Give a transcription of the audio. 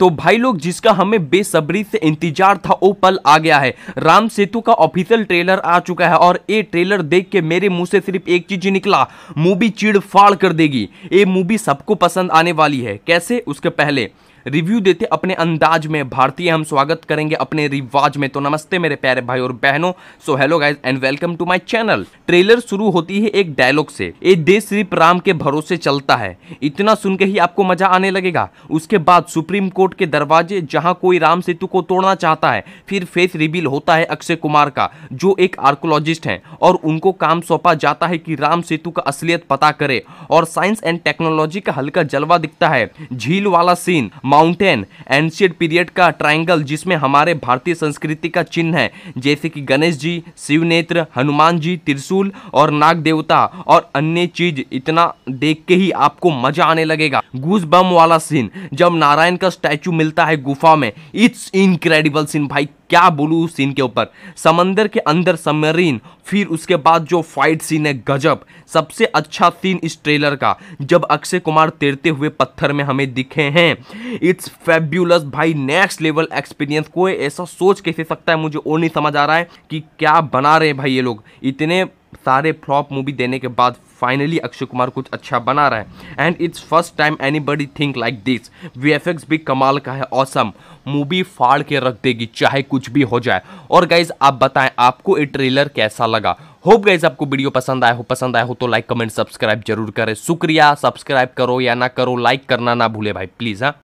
तो भाई लोग जिसका हमें बेसब्री से इंतजार था वो पल आ गया है राम सेतु का ऑफिशियल ट्रेलर आ चुका है और ये ट्रेलर देख के मेरे मुंह से सिर्फ एक चीज निकला मूवी चिड़फाड़ फाड़ कर देगी ये मूवी सबको पसंद आने वाली है कैसे उसके पहले रिव्यू देते अपने अंदाज में भारतीय हम स्वागत करेंगे अपने रिवाज में तो नमस्ते मेरे प्यारे भाई और बहनों so hello guys and welcome to my channel trailer शुरू होती है एक डायलॉग से ये देश सिर्फ राम के भरोसे चलता है इतना सुन के ही आपको मजा आने लगेगा उसके बाद सुप्रीम कोर्ट के दरवाजे जहाँ कोई राम सेतु को तोड़ना चाहता है फिर फेस रिबिल होता है अक्षय कुमार का जो एक आर्कोलॉजिस्ट है और उनको काम सौंपा जाता है कि राम सेतु का असलियत पता करे और साइंस एंड टेक्नोलॉजी का हल्का जलवा दिखता है झील वाला सीन माउंटेन एंशियट पीरियड का ट्रायंगल जिसमें हमारे भारतीय संस्कृति का चिन्ह है जैसे कि गणेश जी शिव नेत्र हनुमान जी त्रिशूल और नाग देवता और अन्य चीज इतना देख के ही आपको मजा आने लगेगा गूस बम वाला सीन जब नारायण का स्टैचू मिलता है गुफा में इट्स इनक्रेडिबल सीन भाई क्या बोलूँ उस सीन के ऊपर समंदर के अंदर समरीन फिर उसके बाद जो फाइट सीन है गजब सबसे अच्छा सीन इस ट्रेलर का जब अक्षय कुमार तैरते हुए पत्थर में हमें दिखे हैं इट्स फेब्यूलस भाई नेक्स्ट लेवल एक्सपीरियंस कोई ऐसा सोच कैसे सकता है मुझे और नहीं समझ आ रहा है कि क्या बना रहे हैं भाई ये लोग इतने सारे फ्लॉप मूवी देने के बाद फाइनली अक्षय कुमार कुछ अच्छा बना रहा है and it's first time anybody think like this we भी कमाल का है औसम मूवी फाड़ के रख देगी चाहे कुछ भी हो जाए और गाइज आप बताएं आपको ये ट्रेलर कैसा लगा होप गाइज आपको वीडियो पसंद आया हो पसंद आया हो तो लाइक कमेंट सब्सक्राइब जरूर करें शुक्रिया सब्सक्राइब करो या ना करो लाइक करना ना भूले भाई प्लीज़ हाँ